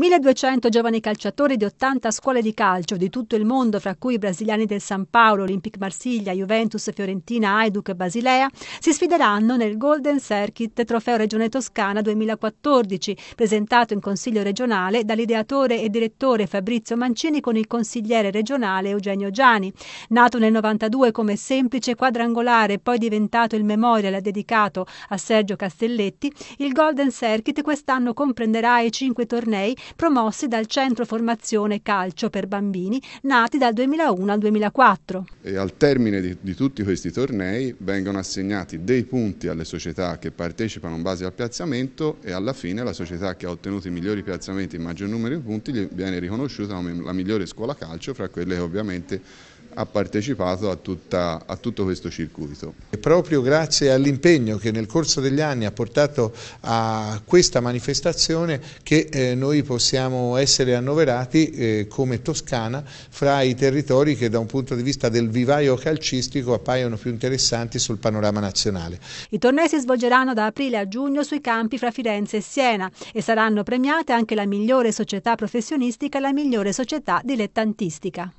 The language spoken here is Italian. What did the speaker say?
1200 giovani calciatori di 80 scuole di calcio di tutto il mondo, fra cui i brasiliani del San Paolo, Olympic Marsiglia, Juventus, Fiorentina, Aiduc e Basilea, si sfideranno nel Golden Circuit Trofeo Regione Toscana 2014, presentato in Consiglio regionale dall'ideatore e direttore Fabrizio Mancini con il consigliere regionale Eugenio Giani. Nato nel 92 come semplice quadrangolare e poi diventato il memorial dedicato a Sergio Castelletti, il Golden Circuit quest'anno comprenderà i cinque tornei promossi dal Centro Formazione Calcio per Bambini, nati dal 2001 al 2004. E al termine di, di tutti questi tornei vengono assegnati dei punti alle società che partecipano in base al piazzamento e alla fine la società che ha ottenuto i migliori piazzamenti e il maggior numero di punti viene riconosciuta come la migliore scuola calcio fra quelle che ovviamente ha partecipato a, tutta, a, tutto questo circuito. E proprio grazie all'impegno che nel corso degli anni ha portato a questa manifestazione che eh, noi possiamo essere annoverati eh, come Toscana fra i territori che da un punto di vista del vivaio calcistico appaiono più interessanti sul panorama nazionale. I tornei si svolgeranno da aprile a giugno sui campi fra Firenze e Siena e saranno premiate anche la migliore società professionistica e la migliore società dilettantistica.